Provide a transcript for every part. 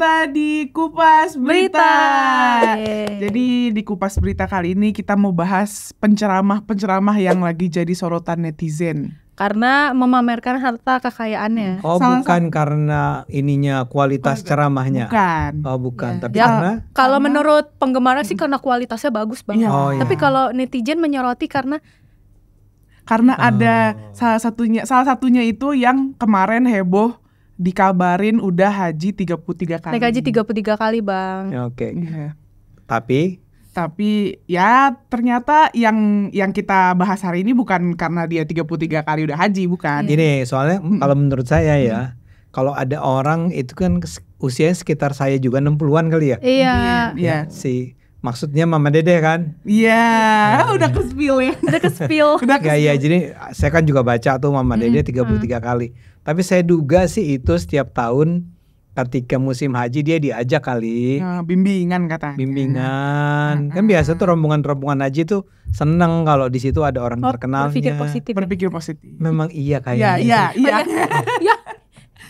kita di Kupas Berita. Berita. Jadi di Kupas Berita kali ini kita mau bahas penceramah-penceramah yang lagi jadi sorotan netizen. Karena memamerkan harta kekayaannya. Hmm. Oh, Salah bukan karena ininya kualitas oh, ceramahnya. Bukan. Oh, bukan, ya. tapi ya, karena Kalau menurut penggemar sih karena kualitasnya bagus banget. Iya. Oh Oh, tapi kalau netizen menyoroti karena karena oh. ada salah satunya salah satunya itu yang kemarin heboh dikabarin udah haji 33 kali. Naik haji 33 kali, Bang. Ya, oke. okay. Iya. Yeah. Tapi tapi ya ternyata yang yang kita bahas hari ini bukan karena dia 33 kali udah haji, bukan. Iya. Ini soalnya mm. kalau menurut saya ya, mm. kalau ada orang itu kan usianya sekitar saya juga 60-an kali ya. Iya. Iya. iya. Ya, si maksudnya Mama Dede kan? Iya, yeah, udah ke spill ya. udah ke spill. Gak ya, iya, jadi saya kan juga baca tuh Mama Dede tiga puluh tiga ah. kali. Tapi saya duga sih itu setiap tahun ketika musim haji dia diajak kali. Hmm, bimbingan kata. Bimbingan. Hmm. Kan biasa tuh ah. rombongan-rombongan haji tuh seneng kalau di situ ada orang oh, terkenal. Berpikir positif. Ya? Berpikir positif. Memang iya ya, kayaknya. Iya, iya, iya.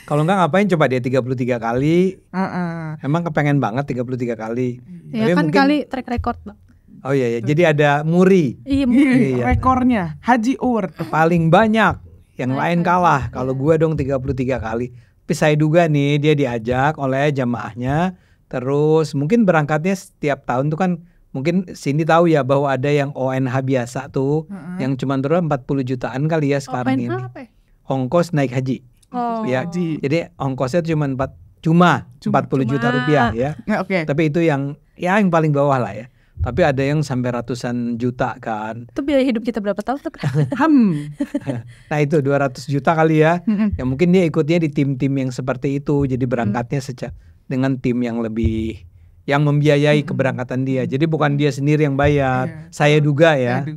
Kalau enggak ngapain coba dia 33 kali? Uh -uh. Emang kepengen banget 33 kali. Ya Tapi kan mungkin... kali track record, Bang. Oh iya, iya. jadi ada muri. Iya, iya muri. Iya. Rekornya Haji Ur paling banyak. Yang Ayah, lain kalah. Iya. Kalau gue dong 33 kali. Tapi saya duga nih dia diajak oleh jamaahnya terus mungkin berangkatnya setiap tahun tuh kan mungkin Cindy tahu ya bahwa ada yang ONH biasa tuh uh -hmm. yang cuma turun 40 jutaan kali ya sekarang ONH ini. Apa? Ya? Ongkos naik haji. Oh. Ya, jadi ongkosnya cuma empat cuma empat puluh juta rupiah ya. ya oke. Okay. Tapi itu yang ya yang paling bawah lah ya. Tapi ada yang sampai ratusan juta kan. Itu biaya hidup kita berapa tahun tuh? Ham. nah itu 200 juta kali ya. ya mungkin dia ikutnya di tim-tim yang seperti itu. Jadi berangkatnya sejak dengan tim yang lebih yang membiayai keberangkatan dia. Jadi bukan dia sendiri yang bayar. Iya. Saya duga ya.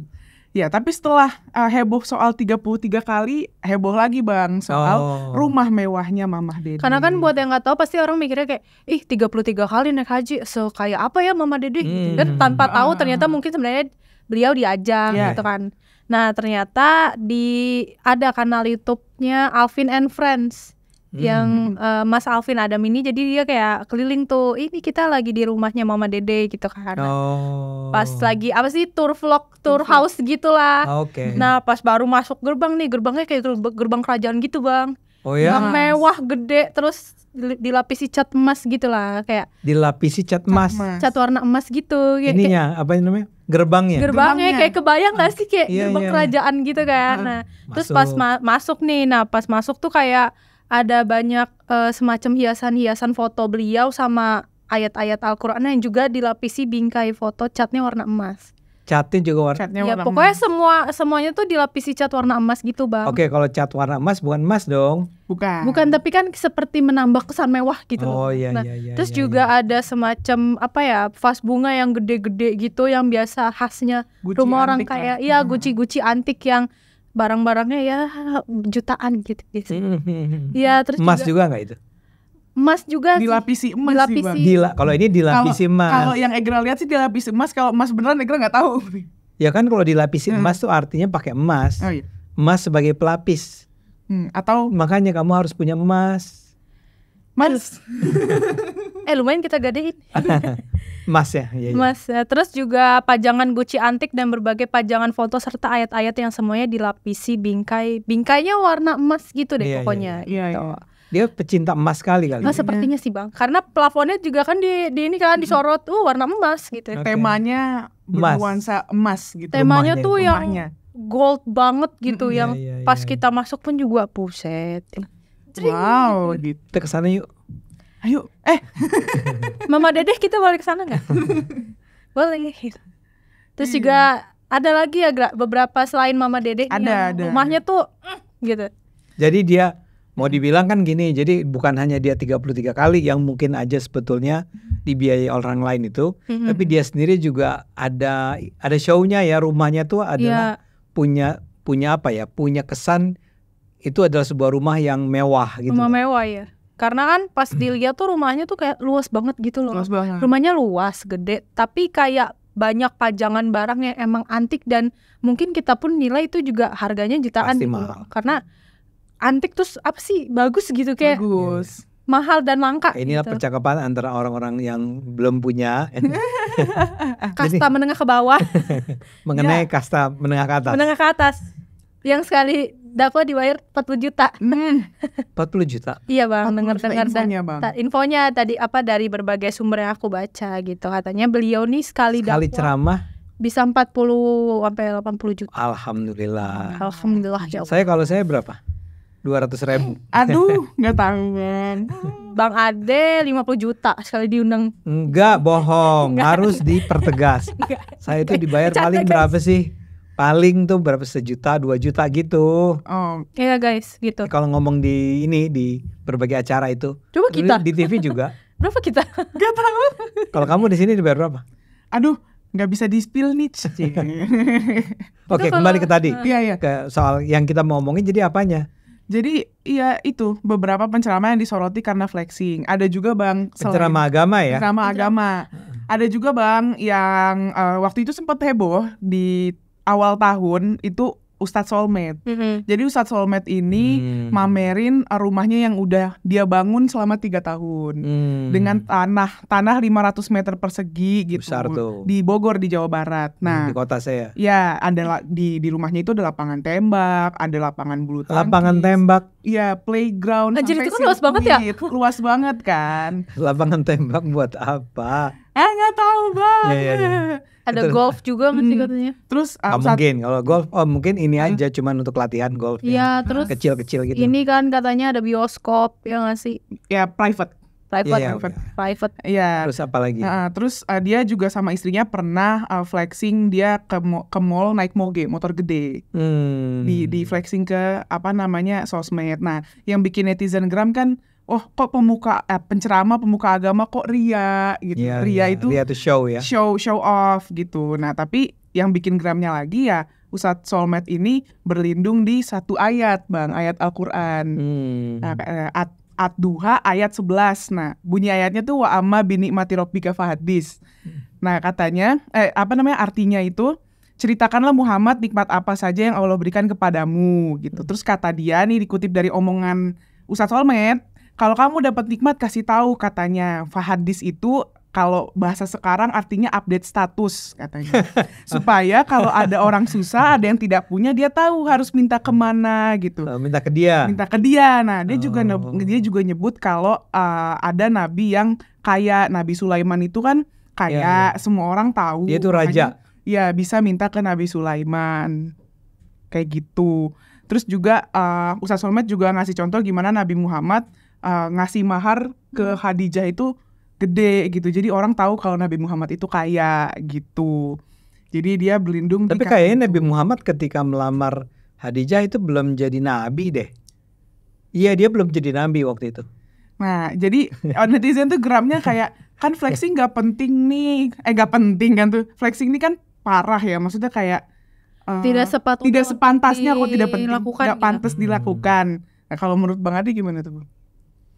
Ya, tapi setelah uh, heboh soal 33 kali, heboh lagi Bang soal oh. rumah mewahnya Mamah Dedi. Karena kan buat yang nggak tahu pasti orang mikirnya kayak, "Ih, 33 kali naik haji, so kayak apa ya Mamah Dedi? Gitu hmm. Dan tanpa tahu ah. ternyata mungkin sebenarnya beliau diajak yeah. gitu kan. Nah, ternyata di ada kanal YouTube-nya Alvin and Friends. Hmm. yang uh, Mas Alvin Adam ini jadi dia kayak keliling tuh ini kita lagi di rumahnya Mama Dede gitu kan oh. pas lagi apa sih tour vlog tour house gitulah ah, okay. nah pas baru masuk gerbang nih gerbangnya kayak gerbang kerajaan gitu bang Oh ya. Yang mewah, gede, terus dilapisi cat emas gitu lah, kayak dilapisi cat emas. Cat warna emas gitu. Kayak, Ininya kayak, apa namanya? Gerbangnya. Gerbangnya, kayak kebayang gak sih kayak iya, gerbang iya, iya. kerajaan gitu kan. Ah. Nah, terus pas ma masuk nih, nah pas masuk tuh kayak ada banyak uh, semacam hiasan-hiasan foto beliau sama ayat-ayat Al-Qur'an yang juga dilapisi bingkai foto catnya warna emas. Catnya juga warna. Catnya ya, warna ya, pokoknya semua semuanya tuh dilapisi cat warna emas gitu, Bang. Oke, kalau cat warna emas bukan emas dong. Bukan. Bukan, tapi kan seperti menambah kesan mewah gitu. Oh iya nah, iya iya. Terus iya, juga iya. ada semacam apa ya, vas bunga yang gede-gede gitu yang biasa khasnya Gucci rumah orang kaya. Iya, kan? Hmm. guci-guci antik yang barang-barangnya ya jutaan gitu gitu. Iya terus emas juga nggak itu? Emas juga dilapisi emas dilapisi. sih bang. Dila, kalau ini dilapisi kalo, emas. Kalau yang Egra lihat sih dilapisi emas. Kalau emas beneran Egra nggak tahu. Ya kan kalau dilapisi hmm. emas tuh artinya pakai emas. Oh, iya. Emas sebagai pelapis. Hmm, atau makanya kamu harus punya emas. Emas. eh lumayan kita gadein mas ya iya, iya. Mas. ya. terus juga pajangan guci antik dan berbagai pajangan foto serta ayat-ayat yang semuanya dilapisi bingkai bingkainya warna emas gitu deh iya, iya pokoknya iya, iya. Gitu. iya, iya. Dia pecinta emas kali kali. Nah, sepertinya sih bang, karena plafonnya juga kan di, di ini kan mm-hmm. disorot, uh warna emas gitu. Okay. Temanya berwarna emas gitu. Temanya, Rumahnya, tuh yang rumahnya. gold banget gitu, mm -hmm. yang iya, iya, pas pas iya, iya. kita masuk pun juga puset. Wow, gitu. Kita kesana yuk ayo eh mama Dedek kita balik ke sana nggak boleh terus hmm. juga ada lagi ya beberapa selain mama Dedek ada, ada. rumahnya tuh mm, gitu jadi dia mau dibilang kan gini jadi bukan hanya dia 33 kali yang mungkin aja sebetulnya dibiayai orang lain itu mm-hmm. tapi dia sendiri juga ada ada shownya ya rumahnya tuh adalah yeah. punya punya apa ya punya kesan itu adalah sebuah rumah yang mewah gitu rumah mewah ya karena kan pas dilihat tuh rumahnya tuh kayak luas banget gitu loh. Luas banget. Rumahnya luas, gede, tapi kayak banyak pajangan barang yang emang antik dan mungkin kita pun nilai itu juga harganya jutaan Pasti gitu. mahal. Karena antik terus apa sih bagus gitu kayak bagus. mahal dan langka. Ini gitu. percakapan antara orang-orang yang belum punya kasta menengah ke bawah mengenai ya. kasta menengah ke atas. Menengah ke atas. Yang sekali Davo dibayar 40 juta. Men. Hmm. 40 juta. iya, Bang, dengar-dengar infonya, Bang. Ta infonya tadi apa dari berbagai sumber yang aku baca gitu. Katanya beliau nih sekali sekali dakwa, ceramah bisa 40 sampai 80 juta. Alhamdulillah. Alhamdulillah Jauh. Ya saya kalau saya berapa? 200 ribu. Eh, aduh, enggak tahu men. Bang Ade 50 juta sekali diundang. Enggak, bohong. Harus dipertegas. Saya itu dibayar paling berapa sih? paling tuh berapa sejuta dua juta gitu oh iya guys gitu eh, kalau ngomong di ini di berbagai acara itu coba kita di TV juga berapa kita Gak tahu kalau kamu di sini dibayar berapa aduh nggak bisa di spill nih oke kembali ke tadi hmm. iya iya ke soal yang kita mau ngomongin jadi apanya jadi iya itu beberapa penceramah yang disoroti karena flexing ada juga bang penceramah agama ya penceramah agama ada juga bang yang uh, waktu itu sempat heboh di awal tahun itu Ustadz Solmed. Mm -hmm. Jadi Ustadz Solmed ini mm. mamerin rumahnya yang udah dia bangun selama tiga tahun mm. dengan tanah tanah 500 meter persegi gitu Besar tuh. di Bogor di Jawa Barat. Hmm, nah di kota saya. Ya ada di di rumahnya itu ada lapangan tembak, ada lapangan bulu tangkis. Lapangan tembak. Ya playground. Nah, jadi itu kan luas banget ya? Luas banget kan. lapangan tembak buat apa? eh nggak tahu bang ya, ya, ya. ada golf juga mesti hmm. katanya terus um, saat... mungkin kalau golf oh mungkin ini aja hmm. cuman untuk latihan golf ya. Iya terus kecil-kecil gitu ini kan katanya ada bioskop ya nggak sih ya private private yeah, iya, private okay. Iya. private ya yeah. terus apa lagi uh, terus uh, dia juga sama istrinya pernah uh, flexing dia ke ke mall naik moge motor gede hmm. di di flexing ke apa namanya sosmed nah yang bikin netizen gram kan oh kok pemuka eh, pencerama pemuka agama kok ria gitu yeah, ria yeah. itu ria itu show ya show show off gitu nah tapi yang bikin gramnya lagi ya Ustadz Solmed ini berlindung di satu ayat bang ayat Al-Quran hmm. nah, at eh, at duha ayat 11 nah bunyi ayatnya tuh wa amma bini mati robbika fahadis hmm. nah katanya eh apa namanya artinya itu ceritakanlah Muhammad nikmat apa saja yang Allah berikan kepadamu gitu hmm. terus kata dia nih dikutip dari omongan Ustadz Solmed kalau kamu dapat nikmat kasih tahu katanya. Fahadis itu kalau bahasa sekarang artinya update status katanya. Supaya kalau ada orang susah, ada yang tidak punya, dia tahu harus minta kemana gitu. Eh, minta ke dia. Minta ke dia. Nah, dia oh. juga dia juga nyebut kalau uh, ada nabi yang kaya, Nabi Sulaiman itu kan kaya, ya, ya. semua orang tahu. Dia itu raja. Iya, bisa minta ke Nabi Sulaiman. Kayak gitu. Terus juga uh, eh, Ustaz Solmet juga ngasih contoh gimana Nabi Muhammad uh, ngasih mahar ke hmm. Khadijah itu gede gitu. Jadi orang tahu kalau Nabi Muhammad itu kaya gitu. Jadi dia berlindung. Tapi kayaknya Nabi Muhammad ketika melamar Khadijah itu belum jadi nabi deh. Iya dia belum jadi nabi waktu itu. Nah jadi netizen tuh geramnya kayak kan flexing gak penting nih, eh gak penting kan tuh flexing ini kan parah ya maksudnya kayak uh, tidak sepatu tidak sepantasnya kok tidak penting, tidak gitu. pantas gitu. dilakukan. Nah, kalau menurut Bang Adi gimana tuh?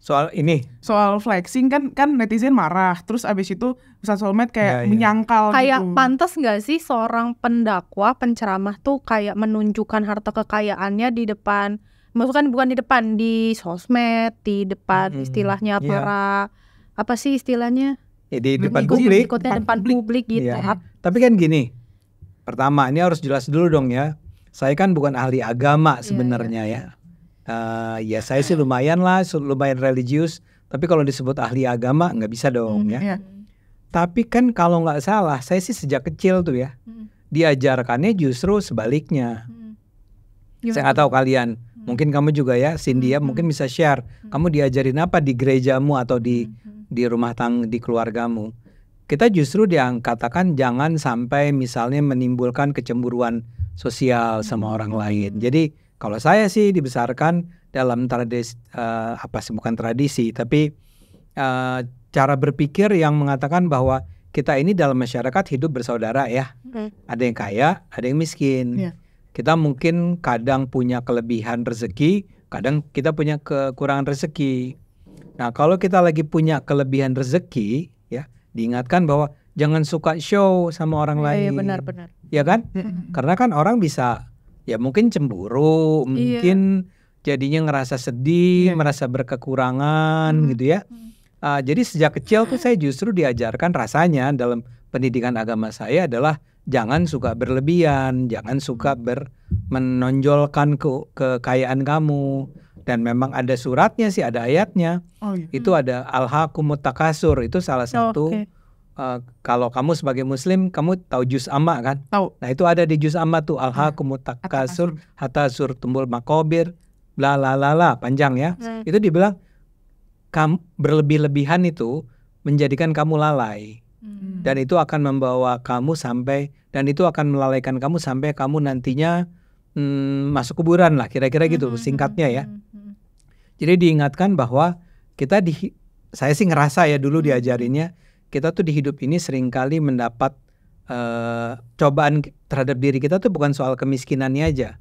soal ini soal flexing kan kan netizen marah terus abis itu pusat solmed kayak ya, ya. menyangkal gitu. kayak gitu. pantas nggak sih seorang pendakwa penceramah tuh kayak menunjukkan harta kekayaannya di depan maksudnya kan bukan di depan di sosmed di depan hmm, istilahnya ya. para apa sih istilahnya ya, di depan publik di, depan, depan publik, publik gitu ya. tapi kan gini pertama ini harus jelas dulu dong ya saya kan bukan ahli agama iya, iya. sebenarnya ya, ya. ya uh, ya saya sih lumayan lah, lumayan religius. Tapi kalau disebut ahli agama nggak bisa dong hmm, ya. Iya. Tapi kan kalau nggak salah, saya sih sejak kecil tuh ya hmm. diajarkannya justru sebaliknya. Hmm. Saya nggak tahu kalian, hmm. mungkin kamu juga ya, Cindy ya, hmm, mungkin hmm. bisa share. Hmm. Kamu diajarin apa di gerejamu atau di hmm. hmm. di rumah tang di keluargamu? Kita justru diangkatakan jangan sampai misalnya menimbulkan kecemburuan sosial sama orang lain. Jadi kalau saya sih dibesarkan dalam tradisi uh, eh, apa sih bukan tradisi tapi uh, cara berpikir yang mengatakan bahwa kita ini dalam masyarakat hidup bersaudara ya. Mm-hmm. Ada yang kaya, ada yang miskin. Yeah. Kita mungkin kadang punya kelebihan rezeki, kadang kita punya kekurangan rezeki. Nah, kalau kita lagi punya kelebihan rezeki, ya, diingatkan bahwa jangan suka show sama orang iya, iya, lain. Iya, benar, benar. Ya kan? Mm-hmm. Karena kan orang bisa ya mungkin cemburu, iya. mungkin jadinya ngerasa sedih, iya. merasa berkekurangan hmm. gitu ya. Hmm. Uh, jadi sejak kecil tuh saya justru diajarkan rasanya dalam pendidikan agama saya adalah jangan suka berlebihan, jangan suka hmm. ber menonjolkan ke kekayaan kamu. Dan memang ada suratnya sih, ada ayatnya. Oh, iya. Itu hmm. ada al itu salah oh, satu oh, okay Eh, kalau kamu sebagai muslim kamu tahu juz amma kan? Tahu. Nah, itu ada di juz amma tuh iya. alhaqumut kumutakasur hatta tumbul makobir bla la la la panjang ya. Hmm. Itu dibilang kamu berlebih-lebihan itu menjadikan kamu lalai. Hmm. Dan itu akan membawa kamu sampai dan itu akan melalaikan kamu sampai kamu nantinya hmm, masuk kuburan lah kira-kira gitu hmm. hmm singkatnya hmm, ya. Hmm, hmm. Jadi diingatkan bahwa kita di saya sih ngerasa ya dulu diajarinnya kita tuh di hidup ini seringkali mendapat uh, cobaan terhadap diri kita tuh bukan soal kemiskinannya aja.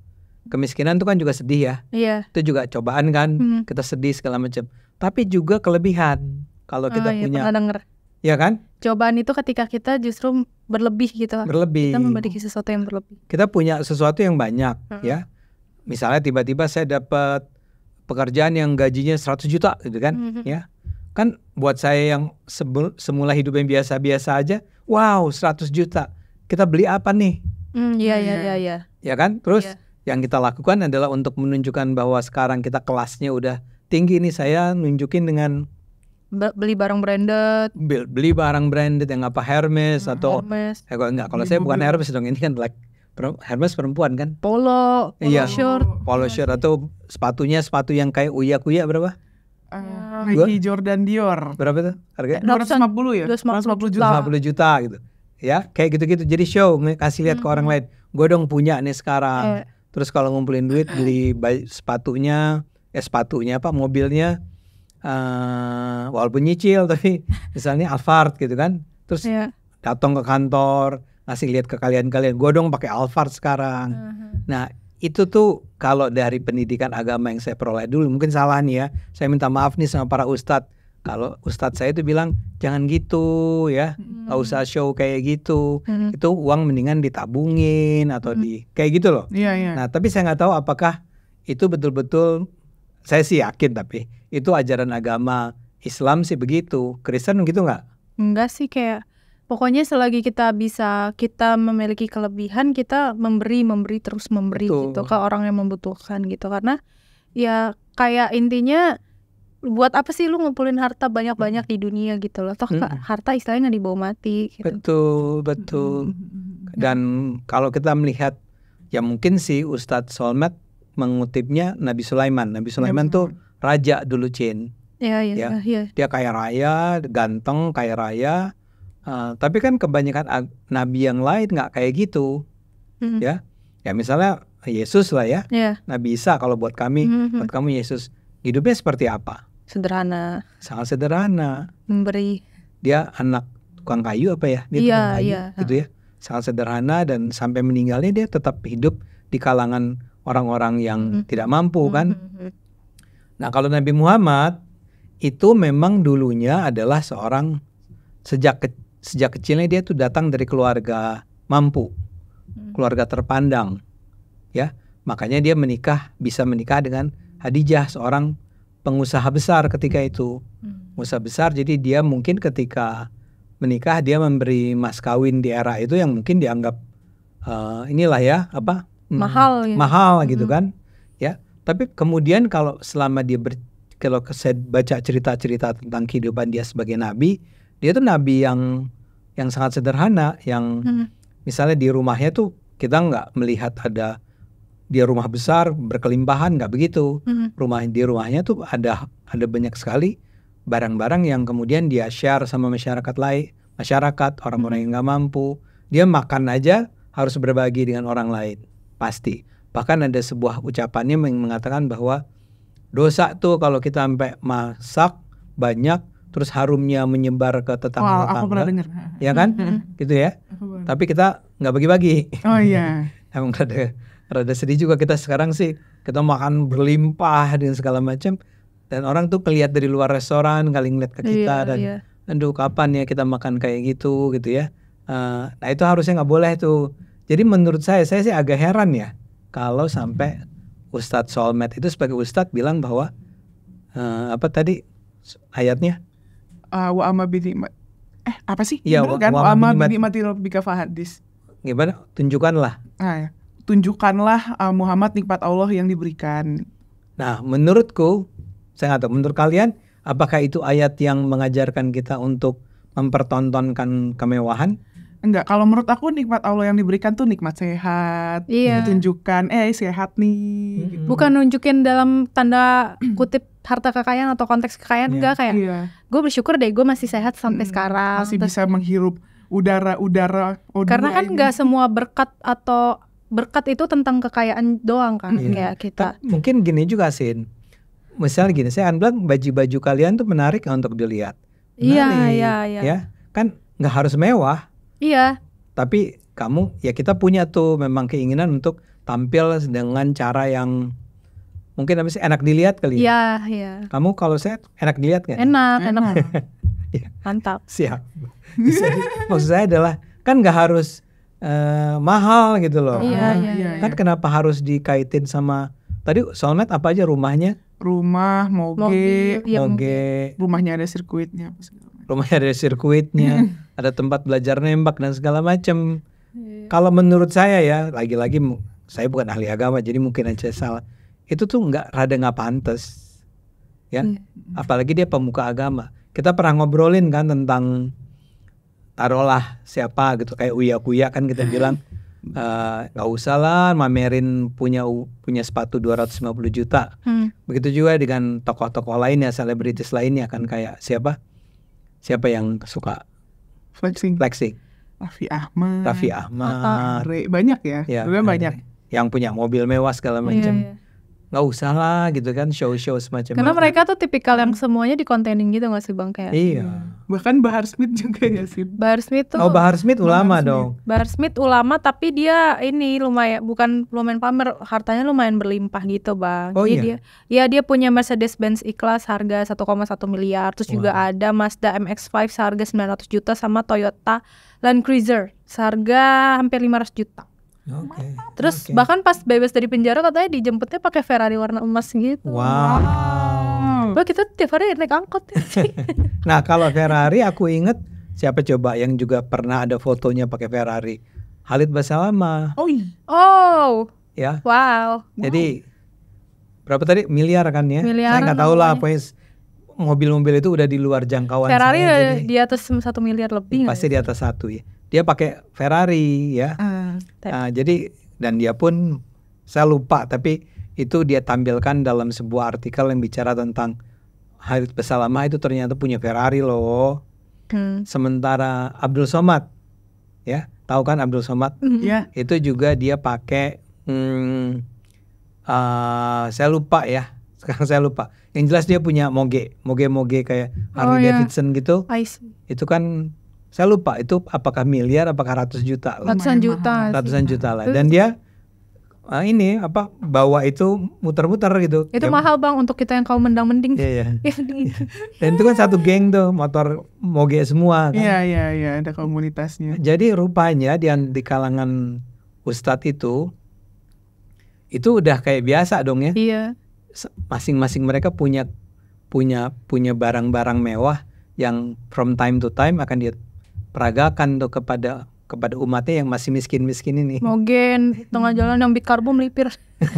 Kemiskinan tuh kan juga sedih ya. Iya. Itu juga cobaan kan. Hmm. Kita sedih segala macam. Tapi juga kelebihan kalau kita oh, iya, punya. denger. Iya kan? Cobaan itu ketika kita justru berlebih gitu. Berlebih. Kita memiliki sesuatu yang berlebih. Kita punya sesuatu yang banyak hmm. ya. Misalnya tiba-tiba saya dapat pekerjaan yang gajinya 100 juta gitu kan hmm. ya Kan buat saya yang semula hidup yang biasa-biasa aja, wow 100 juta, kita beli apa nih? iya, iya, iya, iya. Ya kan? Terus yeah. yang kita lakukan adalah untuk menunjukkan bahwa sekarang kita kelasnya udah tinggi ini saya nunjukin dengan beli barang branded beli barang branded yang apa Hermes atau Hermes. Eh, enggak kalau saya bukan Hermes dong ini kan like Hermes perempuan kan polo polo iya, shirt polo shirt atau sepatunya sepatu yang kayak uya kuya berapa Uh, Nike Jordan Dior. Berapa tuh harganya? 250 ya? 250 juta. 250 juta gitu. Ya, kayak gitu-gitu. Jadi show kasih lihat hmm. ke orang hmm. lain. Gue dong punya nih sekarang. Eh. Terus kalau ngumpulin duit beli sepatunya, eh sepatunya apa mobilnya uh, walaupun nyicil tapi misalnya Alphard gitu kan. Terus yeah. datang ke kantor, ngasih lihat ke kalian-kalian. Gue dong pakai Alphard sekarang. Uh -huh. Nah, itu tuh kalau dari pendidikan agama yang saya peroleh dulu mungkin salah nih ya saya minta maaf nih sama para ustadz kalau ustadz saya itu bilang jangan gitu ya hmm. gak usah show kayak gitu hmm. itu uang mendingan ditabungin atau hmm. di kayak gitu loh yeah, yeah. nah tapi saya nggak tahu apakah itu betul-betul saya sih yakin tapi itu ajaran agama Islam sih begitu Kristen gitu nggak Enggak sih kayak Pokoknya selagi kita bisa kita memiliki kelebihan kita memberi memberi terus memberi Betul. gitu ke orang yang membutuhkan gitu karena ya kayak intinya buat apa sih lu ngumpulin harta banyak-banyak di dunia gitu loh toh hmm. harta istilahnya nggak dibawa mati gitu. Betul, betul. Dan kalau kita melihat ya mungkin sih Ustadz Solmat mengutipnya Nabi Sulaiman. Nabi Sulaiman ya, tuh raja dulu Cin. Iya, iya, ya, ya, ya. Ya. Dia kaya raya, ganteng, kaya raya Uh, tapi kan kebanyakan nabi yang lain nggak kayak gitu, hmm ya. Ya misalnya Yesus lah ya, yeah. Nabi Isa kalau buat kami, mm-hmm. buat kamu Yesus hidupnya seperti apa? Sederhana. Sangat sederhana. Memberi. Dia anak tukang kayu apa ya? Dia yeah, tukang kayu, yeah. gitu ya. Sangat sederhana dan sampai meninggalnya dia tetap hidup di kalangan orang-orang yang mm-hmm. tidak mampu hmm, kan. Mm-hmm. Nah kalau Nabi Muhammad itu memang dulunya adalah seorang sejak ke, sejak kecilnya dia tuh datang dari keluarga mampu, hmm. keluarga terpandang, ya. Makanya dia menikah bisa menikah dengan Hadijah seorang pengusaha besar ketika itu, hmm. pengusaha besar. Jadi dia mungkin ketika menikah dia memberi mas kawin di era itu yang mungkin dianggap uh, inilah ya apa hmm, mahal, ya. mahal gitu hmm. kan, ya. Tapi kemudian kalau selama dia ber, kalau saya baca cerita-cerita tentang kehidupan dia sebagai nabi, dia tuh nabi yang yang sangat sederhana yang hmm. misalnya di rumahnya tuh kita nggak melihat ada dia rumah besar berkelimpahan nggak begitu hmm. rumah di rumahnya tuh ada ada banyak sekali barang-barang yang kemudian dia share sama masyarakat lain masyarakat orang-orang hmm. yang nggak mampu dia makan aja harus berbagi dengan orang lain pasti bahkan ada sebuah ucapannya mengatakan bahwa dosa tuh kalau kita sampai masak banyak terus harumnya menyebar ke tetangga-tetangga. Wow, ya kan? gitu ya. aku pernah dengar. Ya kan? gitu ya. Tapi kita nggak bagi-bagi. Oh iya. Yeah. Emang rada rada sedih juga kita sekarang sih kita makan berlimpah dan segala macam dan orang tuh keliat dari luar restoran kali ngeliat ke kita yeah, dan yeah. aduh kapan ya kita makan kayak gitu gitu ya. Uh, nah itu harusnya nggak boleh tuh. Jadi menurut saya saya sih agak heran ya kalau sampai Ustadz Solmed itu sebagai Ustadz bilang bahwa uh, apa tadi ayatnya uh, wa eh apa sih? ya, kan? Wa amma Robika rabbika fahadis. Gimana? Tunjukkanlah. nah, ya. Tunjukkanlah uh, Muhammad nikmat Allah yang diberikan. Nah, menurutku saya nggak tahu menurut kalian apakah itu ayat yang mengajarkan kita untuk mempertontonkan kemewahan? Enggak, kalau menurut aku nikmat Allah yang diberikan tuh nikmat sehat, iya. tunjukkan, eh sehat nih. Gitu. Bukan nunjukin dalam tanda kutip harta kekayaan atau konteks kekayaan yeah. enggak kayak yeah. gue bersyukur deh gue masih sehat sampai mm, sekarang masih bisa menghirup udara-udara karena kan nggak semua berkat atau berkat itu tentang kekayaan doang kan yeah. ya kita Ta mungkin gini juga sin misal gini saya bilang baju-baju kalian tuh menarik untuk dilihat iya iya iya ya. kan nggak harus mewah iya tapi kamu ya kita punya tuh memang keinginan untuk tampil dengan cara yang mungkin habis enak dilihat kali ya. Iya, iya. Kamu kalau saya enak dilihat kan? Enak, enak. Iya. Mantap. Siap. Bisa, maksud saya adalah kan nggak harus uh, mahal gitu loh. Iya, iya, iya. iya. Kan kenapa harus dikaitin sama tadi Solmed apa aja rumahnya? Rumah, moge, moge, ya, moge. rumahnya ada sirkuitnya. Rumahnya ada sirkuitnya, ada tempat belajar nembak dan segala macam. Iya. Kalau menurut saya ya, lagi-lagi saya bukan ahli agama jadi mungkin aja salah itu tuh nggak rada nggak pantas ya hmm. apalagi dia pemuka agama kita pernah ngobrolin kan tentang tarolah siapa gitu kayak uya kuya kan kita iya. bilang eh, nggak uh, usah lah mamerin punya punya sepatu 250 juta hmm. begitu juga dengan tokoh-tokoh lainnya selebritis lainnya kan kayak siapa siapa yang suka flexing flexing Raffi Ahmad Raffi Ahmad banyak ya, ya banyak yang punya mobil mewah segala iya, macam yeah, yeah nggak usah lah gitu kan show-show semacam karena itu. mereka tuh tipikal yang semuanya di containing gitu nggak sih bang kayak iya hmm. bahkan Bahar Smith juga ya sih Bahar Smith tuh oh Bahar Smith ulama Bahar Smith. dong Bahar Smith ulama tapi dia ini lumayan bukan lumayan pamer hartanya lumayan berlimpah gitu bang oh, Jadi iya? dia ya dia punya Mercedes Benz ikhlas harga 1,1 miliar terus wow. juga ada Mazda MX-5 seharga 900 juta sama Toyota Land Cruiser seharga hampir 500 juta Okay. Terus okay. bahkan pas bebas dari penjara katanya dijemputnya pakai Ferrari warna emas gitu. Wow. wow. Bah, kita tiap hari naik angkot ya sih. nah kalau Ferrari aku inget siapa coba yang juga pernah ada fotonya pakai Ferrari? Halid Basalama. Oh. Iya. Oh. Ya. Wow. Jadi berapa tadi miliar kan ya? Miliar. Saya nggak tahu lah pokoknya mobil-mobil itu udah di luar jangkauan Ferrari saya, di atas satu miliar lebih pasti di atas satu ya dia pakai Ferrari ya ah uh, jadi dan dia pun saya lupa tapi itu dia tampilkan dalam sebuah artikel yang bicara tentang Harith Besalama itu ternyata punya Ferrari loh. Hmm. Sementara Abdul Somad ya, tahu kan Abdul Somad? Hmm. yeah. Itu juga dia pakai hmm, uh, saya lupa ya. Sekarang saya lupa. Yang jelas dia punya moge, moge-moge kayak Harley oh, ya. Davidson gitu. Itu kan saya lupa itu apakah miliar apakah ratus juta lah. Ratusan juta. Ratusan sih. juta lah. Dan dia Nah, ini apa bawa itu muter-muter gitu. Itu ya, mahal bang untuk kita yang kau mendang-mending. Iya iya. Dan itu kan satu geng tuh motor moge semua. Kan? Iya iya iya ada komunitasnya. Jadi rupanya di, di kalangan ustadz itu itu udah kayak biasa dong ya. Iya. Masing-masing mereka punya punya punya barang-barang mewah yang from time to time akan dia peragakan tuh kepada kepada umatnya yang masih miskin-miskin ini. Mogen tengah jalan yang bikarbo melipir.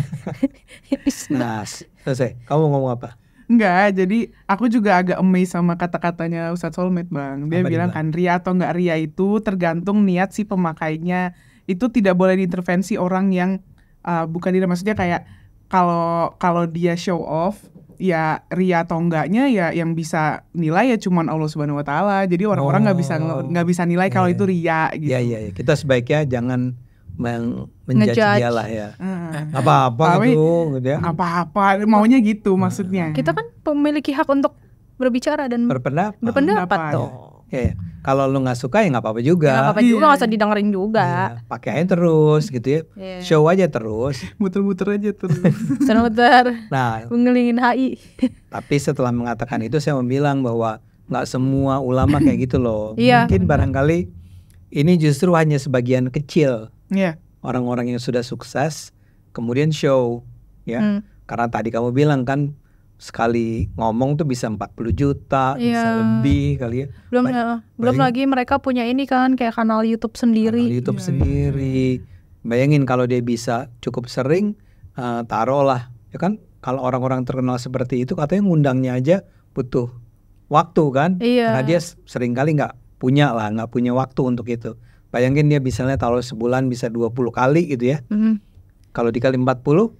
nah, selesai. Kamu ngomong apa? Enggak, jadi aku juga agak amazed sama kata-katanya Ustadz Solmed Bang. Dia apa bilang kan ria atau enggak ria itu tergantung niat si pemakainya. Itu tidak boleh diintervensi orang yang uh, bukan dia maksudnya kayak kalau kalau dia show off ya ria atau enggaknya ya yang bisa nilai ya cuman Allah Subhanahu wa taala. Jadi orang-orang nggak oh. bisa nggak bisa nilai iya, kalau yeah. itu ria gitu. Iya yeah, iya kita sebaiknya jangan men menjudge dia lah ya. apa Apa-apa gitu gitu ya. Apa-apa maunya gitu maksudnya. Kita kan memiliki hak untuk berbicara dan berpendapat. Berpendapat, berpendapat ya, ya. kalau lu nggak suka ya nggak apa-apa juga nggak apa-apa juga iya. nggak usah didengerin juga Ya, pakai aja terus gitu ya yeah. show aja terus muter-muter aja terus muter-muter nah mengelilingin HI tapi setelah mengatakan itu saya mau bilang bahwa nggak semua ulama kayak gitu loh yeah, iya, mungkin barangkali ini justru hanya sebagian kecil yeah. orang-orang yang sudah sukses kemudian show ya hmm. karena tadi kamu bilang kan sekali ngomong tuh bisa 40 juta, yeah. bisa iya. lebih kali ya. Belum ba eh, belum lagi mereka punya ini kan kayak kanal YouTube sendiri. Kanal YouTube yeah, iya, sendiri. Iya, bayangin kalau dia bisa cukup sering uh, taruhlah ya kan kalau orang-orang terkenal seperti itu katanya ngundangnya aja butuh waktu kan. Iya. Karena dia sering kali nggak punya lah, nggak punya waktu untuk itu. Bayangin dia misalnya taruh sebulan bisa 20 kali gitu ya. Mm -hmm. Kalau dikali 40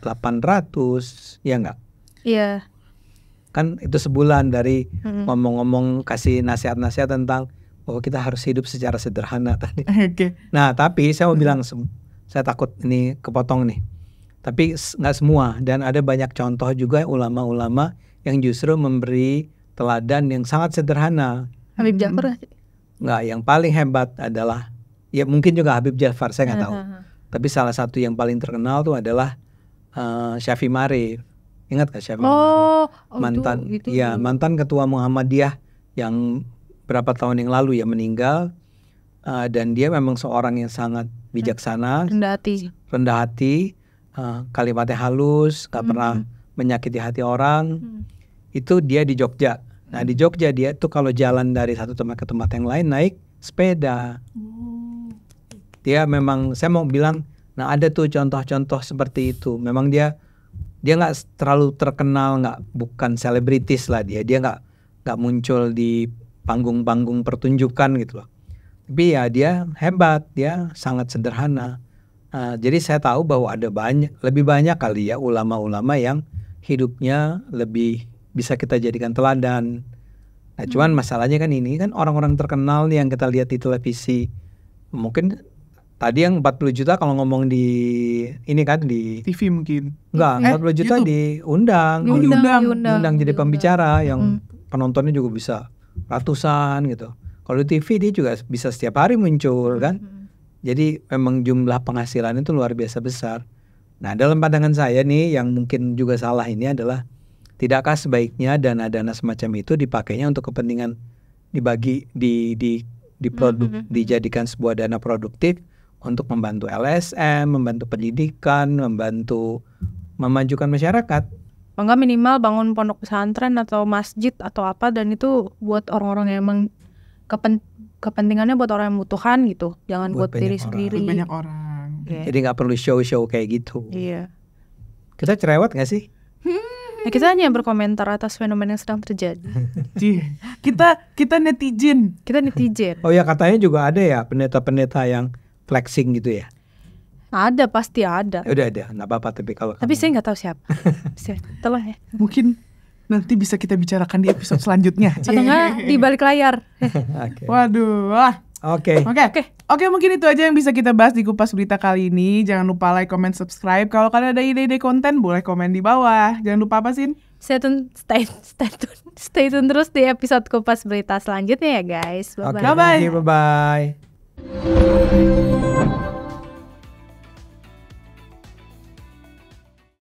delapan ratus ya enggak? Iya. Kan itu sebulan dari ngomong-ngomong hmm. kasih nasihat-nasihat tentang bahwa oh, kita harus hidup secara sederhana tadi. Okay. Nah, tapi saya mau bilang saya takut ini kepotong nih. Tapi nggak semua dan ada banyak contoh juga ulama-ulama yang justru memberi teladan yang sangat sederhana. Habib Ja'far Enggak, Yang paling hebat adalah ya mungkin juga Habib Ja'far saya nggak tahu. Tapi salah satu yang paling terkenal tuh adalah uh, eh, Syafi Marif. Ingat gak siapa? Oh, mantan. Itu, itu, ya, mantan ketua Muhammadiyah yang berapa tahun yang lalu ya meninggal. Uh, dan dia memang seorang yang sangat bijaksana, rendah hati. Rendah hati, uh, kalimatnya halus, gak hmm. pernah menyakiti hati orang. Hmm. Itu dia di Jogja. Nah, di Jogja dia tuh kalau jalan dari satu tempat ke tempat yang lain naik sepeda. Oh. Dia memang saya mau bilang Nah ada tuh contoh-contoh seperti itu. Memang dia dia nggak terlalu terkenal nggak bukan selebritis lah dia dia nggak nggak muncul di panggung-panggung pertunjukan gitu loh tapi ya dia hebat dia sangat sederhana nah, jadi saya tahu bahwa ada banyak lebih banyak kali ya ulama-ulama yang hidupnya lebih bisa kita jadikan teladan nah cuman hmm. masalahnya kan ini kan orang-orang terkenal nih yang kita lihat di televisi mungkin Tadi yang 40 juta kalau ngomong di ini kan di TV mungkin. Enggak, eh, 40 juta YouTube. diundang, diundang, oh, diundang, diundang, diundang jadi pembicara yang penontonnya juga bisa ratusan gitu. Kalau di TV dia juga bisa setiap hari muncul kan. Hmm. Jadi memang jumlah penghasilan itu luar biasa besar. Nah, dalam pandangan saya nih yang mungkin juga salah ini adalah tidakkah sebaiknya dana-dana semacam itu dipakainya untuk kepentingan dibagi di di di produk dijadikan sebuah dana produktif untuk membantu LSM, membantu pendidikan, membantu memajukan masyarakat. Bangga minimal bangun pondok pesantren atau masjid atau apa dan itu buat orang-orang yang emang kepen kepentingannya buat orang yang butuhkan gitu. Jangan buat, buat diri sendiri. Buat banyak orang. Okay. Jadi nggak perlu show-show kayak gitu. Iya. Kita cerewet nggak sih? Nah, kita hanya berkomentar atas fenomena yang sedang terjadi. kita kita netizen. Kita netizen. Oh ya katanya juga ada ya pendeta-pendeta yang flexing gitu ya? Ada pasti ada. Ya udah ada, nggak apa-apa tapi kalau. Tapi kamu... saya nggak tahu siapa. Tolong ya. Mungkin nanti bisa kita bicarakan di episode selanjutnya. Atau nggak di balik layar. okay. Waduh, wah. Oke. Oke. Oke. Oke, mungkin itu aja yang bisa kita bahas di Kupas Berita kali ini. Jangan lupa like, comment, subscribe. Kalau kalian ada ide-ide konten, boleh komen di bawah. Jangan lupa apa sih? Stay tune, stay, stay tune, stay tune terus di episode Kupas Berita selanjutnya ya guys. Bye-bye. Okay, bye-bye. Bye-bye.